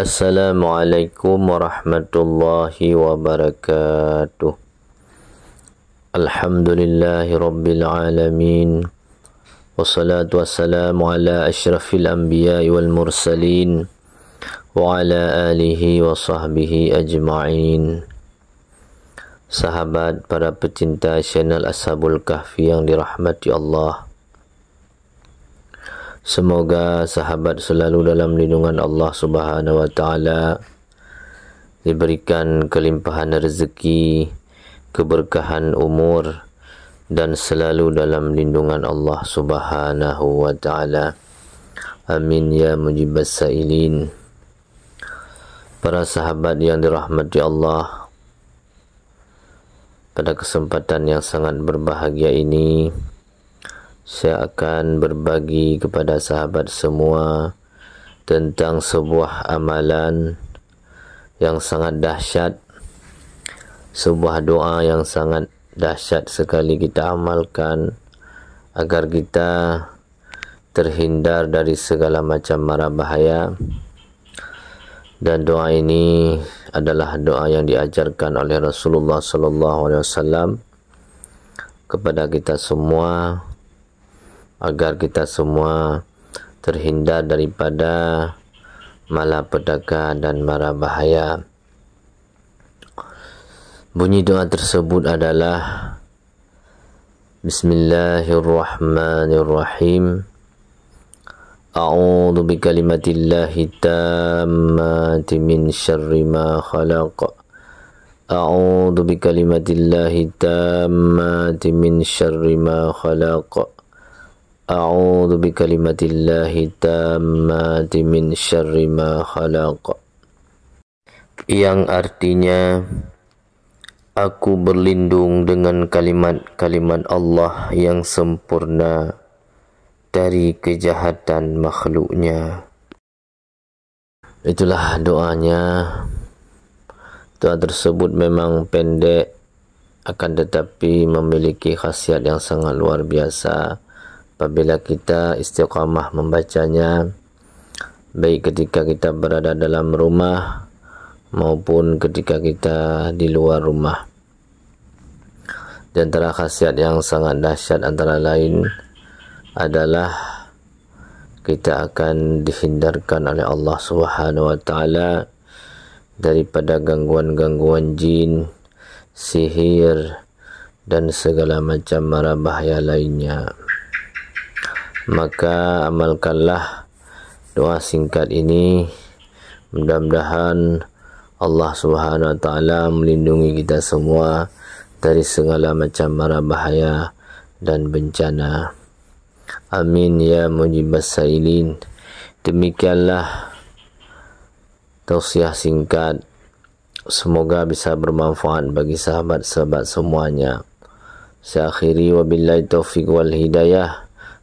Assalamualaikum warahmatullahi wabarakatuh Alhamdulillahi rabbil alamin Wassalatu wassalamu ala ashrafil anbiya wal mursalin Wa ala alihi wa sahbihi ajma'in Sahabat para pecinta channel Ashabul Kahfi yang dirahmati Allah Semoga sahabat selalu dalam lindungan Allah Subhanahu wa taala diberikan kelimpahan rezeki, keberkahan umur dan selalu dalam lindungan Allah Subhanahu wa taala. Amin ya mujibas sa'ilin. Para sahabat yang dirahmati Allah pada kesempatan yang sangat berbahagia ini saya akan berbagi kepada sahabat semua tentang sebuah amalan yang sangat dahsyat sebuah doa yang sangat dahsyat sekali kita amalkan agar kita terhindar dari segala macam mara bahaya dan doa ini adalah doa yang diajarkan oleh Rasulullah sallallahu alaihi wasallam kepada kita semua agar kita semua terhindar daripada malapetaka dan mara bahaya. Bunyi doa tersebut adalah Bismillahirrahmanirrahim. A'udzu bikalimatillahi tammati min syarri ma khalaq. A'udzu bikalimatillahi tammati min syarri ma khalaq. أعوذ بكلمة الله التامات من شر ما خلق yang artinya aku berlindung dengan kalimat-kalimat Allah yang sempurna dari kejahatan makhluknya itulah doanya doa tersebut memang pendek akan tetapi memiliki khasiat yang sangat luar biasa apabila kita istiqamah membacanya baik ketika kita berada dalam rumah maupun ketika kita di luar rumah Dan antara khasiat yang sangat dahsyat antara lain adalah kita akan dihindarkan oleh Allah Subhanahu wa taala daripada gangguan-gangguan jin, sihir dan segala macam mara bahaya lainnya maka amalkanlah doa singkat ini mudah-mudahan Allah Subhanahu wa taala melindungi kita semua dari segala macam mara bahaya dan bencana amin ya mujibas sailin demikianlah tausiah singkat semoga bisa bermanfaat bagi sahabat-sahabat semuanya saya akhiri wabillahi taufiq wal hidayah